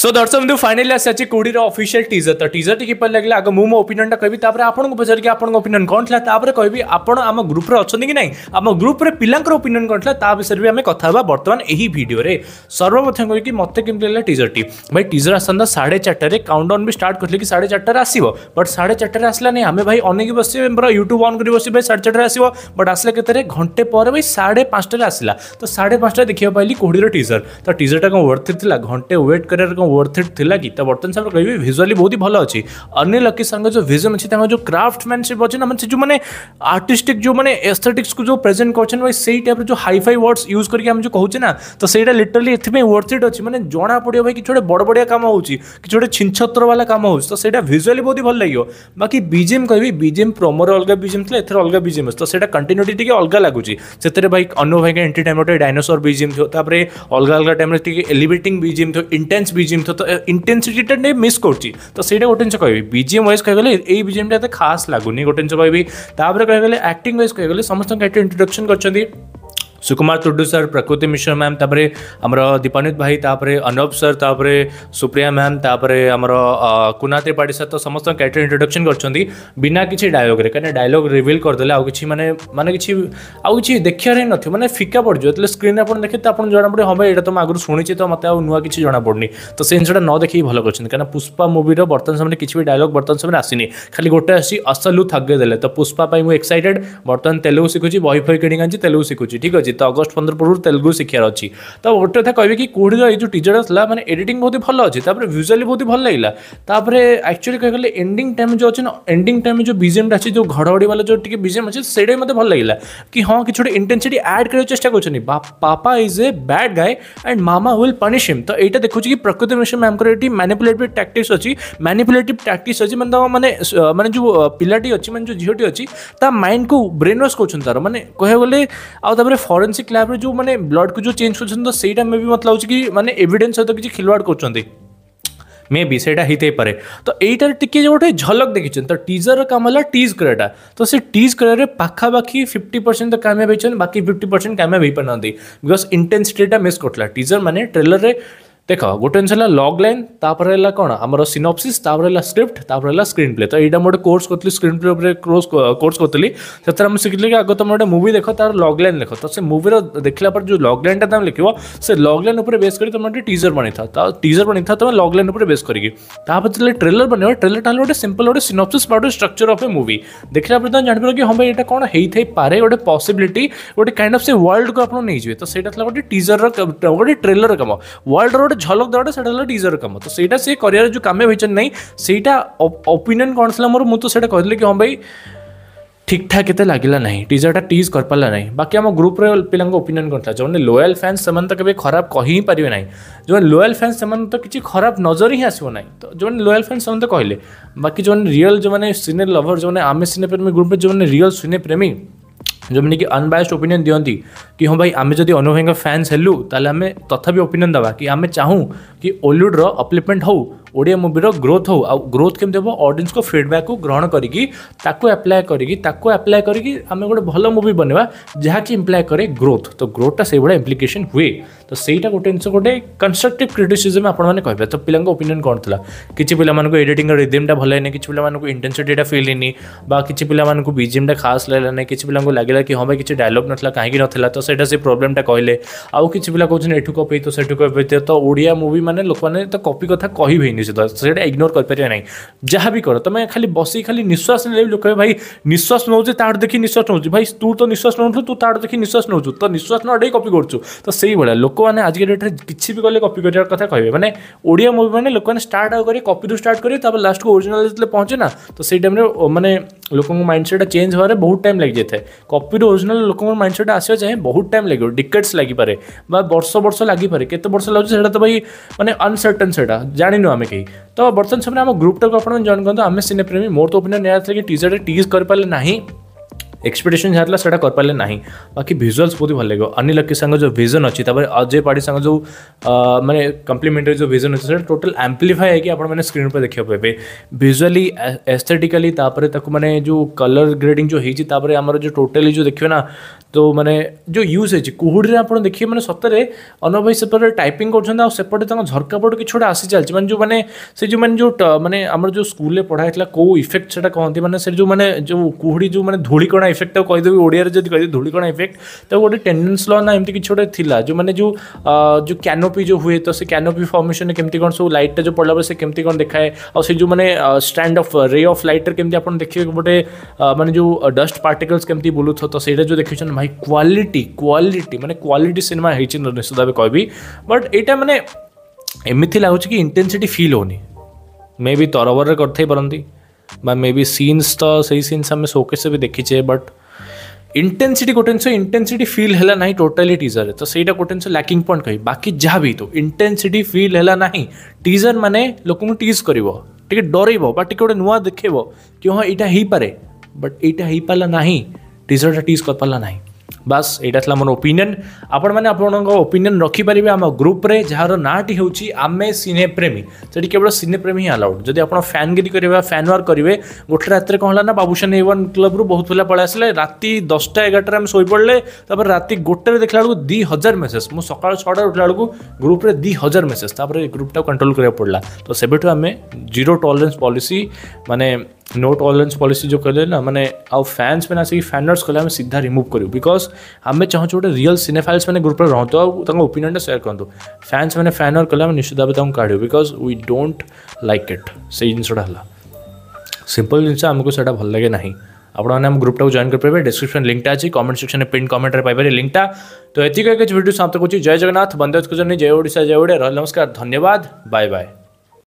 so that's ಒಂದು finally ಅಸಾಚಿ ಕೂಡಿರೋ ಅಫಿಷಿಯಲ್ ಟೀಸರ್ ତ ಟೀಸರ್ଟି କିପରି ଲାଗିଲା ଆଗ ମୁଁ ମୋ ଓପିନିଅନ୍ଟା କହିବି ତାପରେ ଆପଣଙ୍କୁ ପଚାରିକି ଆପଣଙ୍କ ଓପିନିଅନ୍ କ'ଣ ଥିଲା ତାପରେ କହିବି ଆପଣ ଆମ ଗ୍ରୁପ୍ରେ ଅଛନ୍ତି କି ନାହିଁ ଆମ ଗ୍ରୁପ୍ରେ ପିଲାଙ୍କର ଓପିନିଅନ୍ କ'ଣ ଥିଲା ତା ବିଷୟରେ ବି ଆମେ କଥା ହେବା ବର୍ତ୍ତମାନ ଏହି ଭିଡ଼ିଓରେ ସର୍ବପ୍ରଥମେ କହିକି ମୋତେ କେମିତି ଲାଗିଲା ଟିଜର୍ଟି ଭାଇ ଟିଜର୍ ଆସନ୍ତା ସାଢ଼େ ଚାରିଟାରେ କାଉଣ୍ଟଡାଉନ୍ ବି ଷ୍ଟାର୍ଟ କରିଥିଲେ କି ସାଢ଼େ ଚାରିଟାରେ ଆସିବ ବଟ୍ ସାଢ଼େ ଚାରିଟାରେ ଆସିଲାନି ଆମେ ଭାଇ ଅନେଇକି ବସିବେ ପୁରା ୟୁଟ୍ୟୁବ୍ ଅନ୍ କରି ବସିବେ ସାଢ଼େ ଚାରିଟାରେ ଆସିବ ବଟ୍ ଆସିଲା କେତେରେ ଘଣ୍ଟେ ପରେ ଭାଇ ସାଢ଼େ ପାଞ୍ଚଟାରେ ଆସିଲା ତ ସାଢ଼େ ପାଞ୍ଚଟାରେ ଦେଖିବାକୁ ପାଇଲି କୋଡ଼ିଏର ଟିଜର୍ ତ ଟିଜର୍ଟା କ'ଣ ୱର୍ଥ ଥିଲା ଘଣ୍ଟେ ୱେଟ୍ କରିବାର कौन वर्थ इट थी कि बर्तमान समय कह भिजुआली बहुत ही भल अच्छे अनिल अकिशा जो भिजन अच्छे जो क्राफ्टमैनशिप अच्छे मैं जो मैंने आर्टिस्टिक जो मैंने एस्थेटिक्स को जो प्रेजेंट कर टाइप जो हाईफाई वर्ड्स यूज करके हम जो कहे ना तो सही लिटरली एथ वर्थ इट अच्छी मैंने जना पड़ा भाई कि बड़ बढ़िया काम हो कि गोटे छिछत्र वाला काम हो तो सही भिजुआली बहुत ही भल लगे बाकी बीजेम कह बीजेम प्रोमोर अलग बीजेम थी एथर अलग बीजेम तो सही कंटिन्यूटी टी अलग लगुच से भाई अनु भाई एंटरटेनमेंट डायनोसर बीजेम थोड़ा अलग अलग टाइम एलिवेटिंग बीजेम थो इंटेन्स बीजेम ବିଜିଏମ୍ ତ ଇଣ୍ଟେନ୍ସିଟିଟା ଟିକେ ମିସ୍ କରୁଛି ତ ସେଇଟା ଗୋଟେ ଜିନିଷ କହିବି ବିଜିଏମ୍ ୱାଇଜ୍ କହିଗଲେ ଏଇ ବିଜିଏମ୍ଟା ଏତେ ଖାସ୍ ଲାଗୁନି ଗୋଟେ ଜିନିଷ କହିବି ତାପରେ କହିଗଲେ ଆକ୍ଟିଂ ୱାଇଜ୍ କହିଗଲେ ସମସ୍ତଙ୍କୁ ଏଠି ଇଣ୍ଟ୍ରୋଡକ୍ସନ୍ କରିଛନ୍ତି सुकुमार टुडु सर प्रकृति मिश्र मैम तापर आम दीपानित भाई तापर अनुप सर तापर सुप्रिया मैम तापर आम कुना त्रिपाठी सर तो समस्त कैरेक्टर इंट्रोडक्शन करना किसी डायलग रे कहीं डायलग रिविल करदे आ कि मैंने मैंने किसी आउ कि देखा ही ना मैंने फिका पड़ जाए स्क्रीन आप देखे तो आप जना पड़े हाँ यहाँ तो मैं आगे शुणी तो मत नुआ किसी जना पड़नी तो से जिसटा न देखिए भल कर कहीं पुष्पा मुवीर बर्तन समय किसी भी डायलग बर्तमान समय आसनी खाली गोटे आसलू थगे दे तो पुष्पाई मुझ एक्साइटेड बर्तन तेलुगु शिखुची बही फई किणी तेलुगु शिखुची ठीक अच्छे ଅଛି ତ ଅଗଷ୍ଟ ପନ୍ଦର ପୂର୍ବରୁ ତେଲୁଗୁ ଶିଖିବାର ଅଛି ତ ଗୋଟେ କଥା କହିବେ କି କୋଡ଼ିର ଏଇ ଯେଉଁ ଟିଜର ଆସିଲା ମାନେ ଏଡ଼ିଟିଂ ବହୁତ ଭଲ ଅଛି ତାପରେ ଭିଜୁଆଲି ବହୁତ ଭଲ ଲାଗିଲା ତାପରେ ଆକ୍ଚୁଆଲି କହିବାକୁ ଗଲେ ଏଣ୍ଡିଂ ଟାଇମ୍ ଯେଉଁ ଅଛି ନା ଏଣ୍ଡିଂ ଟାଇମ୍ ଯେଉଁ ବିଜେମଟା ଅଛି ଯେଉଁ ଘଡ଼ଘଡ଼ି ବାଲା ଯେଉଁ ଟିକେ ବିଜେମ ଅଛି ସେଇଟା ମୋତେ ଭଲ ଲାଗିଲା କି ହଁ କିଛି ଗୋଟେ ଇଣ୍ଟେନ୍ସିଟି ଆଡ଼୍ କରିବାକୁ ଚେଷ୍ଟା କରୁଛନ୍ତି papa is a bad guy and mama will punish him ତ ଏଇଟା ଦେଖୁଛି କି ପ୍ରକୃତି ମିଶ୍ର ମ୍ୟାମ୍ଙ୍କର ଏଠି ମ୍ୟାନିପୁଲେଟିଭ୍ ଟ୍ରାକ୍ଟିକ୍ସ ଅଛି ମ୍ୟାନିପୁଲେଟିଭ୍ ଟ୍ରାକ୍ଟିକ୍ସ ଅଛି ମାନେ ତାଙ୍କ ମାନେ ମାନେ ଯେଉଁ ପିଲାଟି ଅଛି ମାନେ ଯେଉଁ ଝିଅଟି ଅଛି ତା ମାଇଣ୍ଡକୁ ବ୍ରେନ୍ ୱାସ୍ କରୁଛନ୍ତି ତାର ମାନେ କହିବାକୁ ଗଲେ ଆଉ ତାପରେ ଫର ফরেনসিক ল্যাব্রে ଯେଉଁ ମାନେ ବ୍ଲଡ଼କୁ ଯେଉଁ ଚେଞ୍ଜ କରୁଛନ୍ତି ତ ସେଇଟା ମେ ବି ମୋତେ ଲାଗୁଛି କି ମାନେ ଏଭିଡେନ୍ସ ସହିତ କିଛି ଖିଲବାଡ଼ କରୁଛନ୍ତି ମେ ବି ସେଇଟା ହେଇଥାଇପାରେ ତ ଏଇଟାରେ ଟିକିଏ ଗୋଟେ ଝଲକ ଦେଖିଛନ୍ତି ତ ଟିଜର୍ର କାମ ହେଲା ଟିଜ୍ କରିବାଟା ତ ସେ ଟିଜ୍ କରିବାରେ ପାଖାପାଖି ଫିଫ୍ଟି ପରସେଣ୍ଟ ତ କାମିଆବ ହେଇଛନ୍ତି ବାକି ଫିଫ୍ଟି ପରସେଣ୍ଟ କାମିଆବ ହେଇପାରୁନାହାନ୍ତି ବିକଜ ଇଣ୍ଟେନ୍ସିଟିଟା ମିସ୍ କରୁଥିଲା ଟିଜର୍ ମାନେ ଟ୍ରେଲରରେ देख गोटे लगलैन तपर है कौन आम सिनोपसीस रहा स्क्रिप्ट रहा स्क्रीन प्ले तो यहाँ मोटे कोर्स करी स्क्रीन प्ले क्रोस कोर्स करी से शिखिली कि आगे तुम गोटे मुवि देख तार लाइन देख तो मुवीर देखला पर जो लग लाइन टाइम तुम लिखो से लगलैन बेस कर तुम गोटे टीजर बनई था टीजर बनई था तुम लगलैन बेस करके ट्रेलर बनव ट्रेलर टाइम गोटे सिंपल गोटे synopsis part structure of a movie देखला तुम जानप कि हम भाई ये कौन हो पारे गोटे पसबिलिटी गोटे कैंड अफ से वर्ल्ड को आपको नहीं जाए तो सही गोटे टीजर रोटे ट्रेलर कम वर्ल्ड र ଗୋଟେ ଝଲକ ଦେବାଟା ସେଇଟା ହେଲା ଡିଜର କାମ ତ ସେଇଟା ସେ କରିବାର ଯେଉଁ କାମ୍ୟ ହୋଇଛନ୍ତି ନାହିଁ ସେଇଟା ଓପିନିଅନ୍ କ'ଣ ଥିଲା ମୋର ମୁଁ ତ ସେଇଟା କହିଥିଲି କି ହଁ ଭାଇ ଠିକ୍ ଠାକ୍ ଏତେ ଲାଗିଲା ନାହିଁ ଟିଜର୍ଟା ଟିଜ୍ କରିପାରିଲା ନାହିଁ ବାକି ଆମ ଗ୍ରୁପ୍ରେ ପିଲାଙ୍କ ଓପିନିଅନ୍ କ'ଣ ଥିଲା ଯେଉଁମାନେ ଲୋୟାଲ୍ ଫ୍ୟାନ୍ସ ସେମାନେ ତ କେବେ ଖରାପ କହି ହିଁ ପାରିବେ ନାହିଁ ଯେଉଁମାନେ ଲୋୟାଲ୍ ଫ୍ୟାନ୍ସ ସେମାନେ ତ କିଛି ଖରାପ ନଜର ହିଁ ଆସିବ ନାହିଁ ତ ଯେଉଁମାନେ ଲୋୟାଲ୍ ଫ୍ୟାନ୍ସ ସେମାନେ ତ କହିଲେ ବାକି ଯେଉଁମାନେ ରିଅଲ୍ ଯେଉଁମାନେ ସିନେ ଲଭର୍ ଯେଉଁମାନେ ଆମେ ସିନେ ପ୍ରେମୀ ଗ୍ରୁପ୍ରେ ଯେଉଁମାନେ ରିଅଲ୍ ସିନେ ପ୍ରେମୀ जोने कि अनबायस्ड ओपिनियन दिखती कि हाँ भाई आम जदि अनुभवी फैन्स हेलु तो आम तथा ओपिनियन देवा कि आम चाहूँ कि ओलीउड्र अपलिपमेंट हूँ ओडिया मुविर ग्रोथ हो ग्रोथ केमी हम अडियस फिडबैक् को ग्रहण करप्लाय करप्लाय करें गोटे भल मु बनवा जहाँकि कि इम्प्लाय कै ग्रोथ तो ग्रोथटा से भाई इम्प्लिकेसन हुए तो सहीटा गोटे जिस गोटे कन्स्ट्रक्ट क्रिटिसीजम आपने कहे तो पीला ओपिनियन कौन थी कि पाला एडिटिंग रिदिमटा भल है कि पाला इंटेनसीटा फिल है कि पाला बीजेमटा खास लगे ना कि पाला लगे कि हाँ भाई कि डायलग ना कहीं ना तो सहीटा से प्रोब्लेमटा कहे आउ कि पिला कहते हैं यूँ कपी तो सेठ कपी तो ओडिया मुवी मैंने लोक मैंने तो कपी कथ कही କିଛି ତ ସେଇଟା ଇଗ୍ନୋର କରିପାରିବା ନାହିଁ ଯାହା ବି କର ତମେ ଖାଲି ବସିକି ଖାଲି ନିଶ୍ୱାସ ନେଲେ ବି ଲୋକ ଭାଇ ନିଶ୍ୱାସ ନେଉଛି ତାଠୁ ଦେଖି ନିଶ୍ୱାସ ନେଉଛି ଭାଇ ତୁ ତ ନିଶ୍ୱାସ ନେଉଥିଲୁ ତୁ ତାଠୁ ଦେଖି ନିଶ୍ୱାସ ନେଉଛୁ ତ ନିଶ୍ୱାସ ନ ଡେଇ କପି କରୁଛୁ ତ ସେଇଭଳିଆ ଲୋକମାନେ ଆଜିକା ଡେଟ୍ରେ କିଛି ବି କଲେ କପି କରିବା କଥା କହିବେ ମାନେ ଓଡ଼ିଆ ମୁଭି ମାନେ ଲୋକମାନେ ଷ୍ଟାର୍ଟ ଆଉ କରି କପିରୁ ଷ୍ଟାର୍ଟ କରି ତାପରେ ଲାଷ୍ଟକୁ ଓରିଜିନାଲ ଯେତେବେଳେ ପହଞ୍ଚେ ନା ତ ସେଇ ଟାଇମ୍ରେ ମାନେ ଲୋକଙ୍କ ମାଇଣ୍ଡସେଟ୍ ଚେଞ୍ଜ ହେବାରେ ବହୁତ ଟାଇମ୍ ଲାଗିଯାଇଥାଏ କପିର ଓରିଜିନାଲ୍ ଲୋକଙ୍କ ମାଇଣ୍ଡସେଟ୍ ଆସିବା ଚାହେଁ ବହୁତ ଟାଇମ୍ ଲାଗିବ ଡିକେଟ୍ସ ଲାଗିପାରେ ବା ବର୍ଷ ବର୍ଷ ଲାଗିପାରେ କେତେ ବର୍ଷ ଲାଗୁଛି ସେଇଟା ତ ଭାଇ ମାନେ ଅନସର୍ଟନ୍ ସେଇଟା ଜାଣିନୁ ଆମେ କେହି ତ ବର୍ତ୍ତମାନ ସମୟରେ ଆମ ଗ୍ରୁପ୍ଟାକୁ ଆପଣ ଜଏନ୍ କରନ୍ତୁ ଆମେ ସିନେପ୍ରେମୀ ମୋର ତ ଓପିନିୟନ୍ ଏହା ଥିଲା କି ଟିଚର୍ରେ ଟିଜ୍ କରିପାରିଲେ ନାହିଁ एक्सपेक्टेशन जहाँ था पारे ना बाकी भिजुआल्स बहुत ही भल लगे अनिल लक्की सांग जो भिजन अच्छी अजय पाड़ी सांग जो मैंने कम्प्लीमेंटरी जो भिजन अच्छे से टोटाल आम्प्लीफाए कि आपने स्क्रीन पर देखा पाए भिजुआली एस्थेटिकाली मैंने जो कलर ग्रेडिंग जो होती आम जो टोटाली जो देखिए ना तो मैंने जो यूज है कुहड़ी आप देखिए मैंने सतरे भाई सेपटे टाइपिंग करपटे झरकापट कि आसी चलती मैंने जो मैंने से जो मैंने जो मैंने जो स्कूल पढ़ाई कौ इफेक्ट से कहते मैंने जो मैंने जो कुहड़ी जो मैंने धूलिकणा ଇଫେକ୍ଟ ତାକୁ କହିଦେବି ଓଡ଼ିଆରେ ଯଦି କହିଦେବି ଧୂଳିକଣା ଇଫେକ୍ଟ ତାକୁ ଗୋଟେ ଟେଣ୍ଡେନ୍ସ ଲ ନା ଏମିତି କିଛି ଗୋଟେ ଥିଲା ଯେଉଁମାନେ ଯେଉଁ ଯେଉଁ କ୍ୟାନୋପି ଯେଉଁ ହୁଏ ତ ସେ କ୍ୟାନୋପି ଫର୍ମେସନ୍ରେ କେମିତି କ'ଣ ସବୁ ଲାଇଟ୍ଟା ଯେଉଁ ପଡ଼ିଲା ପରେ ସେ କେମିତି କ'ଣ ଦେଖାଏ ଆଉ ସେ ଯେଉଁମାନେ ଷ୍ଟାଣ୍ଡ ଅଫ୍ ରେ ଅଫ୍ ଲାଇଟ୍ରେ କେମିତି ଆପଣ ଦେଖିବେ ଗୋଟେ ମାନେ ଯେଉଁ ଡଷ୍ଟ ପାର୍ଟିକଲ୍ସ କେମିତି ବୁଲୁଥିବ ତ ସେଇଟା ଯେଉଁ ଦେଖୁଛନ୍ତି ଭାଇ କ୍ୱାଲିଟି କ୍ୱାଲିଟି ମାନେ କ୍ୱାଲିଟି ସିନେମା ହେଇଛି ନିଶ୍ଚିତ ଭାବେ କହିବି ବଟ୍ ଏଇଟା ମାନେ ଏମିତି ଲାଗୁଛି କି ଇଣ୍ଟେନ୍ସିଟି ଫିଲ୍ ହେଉନି ମେ ବି ତରବରରେ କରିଥାଇପାରନ୍ତି ବା ମେ ବି ସିନ୍ସ ତ ସେଇ ସିନ୍ସ ଆମେ ସୋକେସ୍ରେ ବି ଦେଖିଛେ ବଟ୍ ଇଣ୍ଟେନ୍ସିଟି ଗୋଟେ ଜିନିଷ ଇଣ୍ଟେନ୍ସିଟି ଫିଲ୍ ହେଲା ନାହିଁ ଟୋଟାଲି ଟିଜର୍ରେ ତ ସେଇଟା ଗୋଟେ ଜିନିଷ ଲାକିଂ ପଏଣ୍ଟ କହିବି ବାକି ଯାହା ବି ତ ଇଣ୍ଟେନ୍ସିଟି ଫିଲ୍ ହେଲା ନାହିଁ ଟିଜର୍ ମାନେ ଲୋକଙ୍କୁ ଟିଜ୍ କରିବ ଟିକେ ଡରେଇବ ବା ଟିକେ ଗୋଟେ ନୂଆ ଦେଖେଇବ କି ହଁ ଏଇଟା ହେଇପାରେ ବଟ୍ ଏଇଟା ହେଇପାରିଲା ନାହିଁ ଟିଜର୍ଟା ଟିଜ୍ କରିପାରିଲା ନାହିଁ ବାସ୍ ଏଇଟା ଥିଲା ମୋର ଓପିନିଅନ୍ ଆପଣମାନେ ଆପଣଙ୍କ ଓପିନିଅନ୍ ରଖିପାରିବେ ଆମ ଗ୍ରୁପ୍ରେ ଯାହାର ନାଁଟି ହେଉଛି ଆମେ ସିନେପ୍ରେମୀ ସେଠି କେବଳ ସିନେପ୍ରେମୀ ହିଁ ଆଲାଉଡ଼୍ ଯଦି ଆପଣ ଫ୍ୟାନ୍ଗିରି କରିବେ ଫ୍ୟାନ୍ ୱାର୍କ କରିବେ ଗୋଟେ ରାତିରେ କ'ଣ ହେଲା ନା ବାବୁସାନ ଏ ୱାନ୍ କ୍ଲବ୍ରୁ ବହୁତ ପିଲା ପଳେଇ ଆସିଲେ ରାତି ଦଶଟା ଏଗାରଟାରେ ଆମେ ଶୋଇପଡ଼ିଲେ ତାପରେ ରାତି ଗୋଟେରେ ଦେଖିଲା ବେଳକୁ ଦୁଇ ହଜାର ମେସେଜ୍ ମୁଁ ସକାଳ ଛଅଟାରେ ଉଠିଲା ବେଳକୁ ଗ୍ରୁପ୍ରେ ଦୁଇ ହଜାର ମେସେଜ୍ ତାପରେ ଗ୍ରୁପ୍ଟାକୁ କଣ୍ଟ୍ରୋଲ୍ କରିବାକୁ ପଡ଼ିଲା ତ ସେବେଠୁ ଆମେ ଜିରୋ ଟଲରେନ୍ସ ପଲିସି ମାନେ नो टॉलरेन्स पॉलिसी जो कहले ना मैंने आउ फैन्स मैंने आसिक फैनर्स कहे सीधा रिमुव करूँ बिकज आम चाहूँ गोटे रियल सिनेफाइल्स मैंने ग्रुप रुंतु आपिनियन सेयर करते फैन्स मैंने फैनर कले निश्चित भाव काढ़ because we don't like it से जिनसा है सिंपल जिन आमको से भल लगे ना आपने ग्रुप्ट जॉन करेंगे डिस्क्रिप्शन लिंकटा अच्छी कमेंट सेक्शन में पिंड कमेंट में पाइपर लिंकटा तो ये कहीं भिडियो समाप्त करुँचे जय जगन्नाथ बंदे जय ओडा जय ओडिया रहा नमस्कार धन्यवाद बाय बाय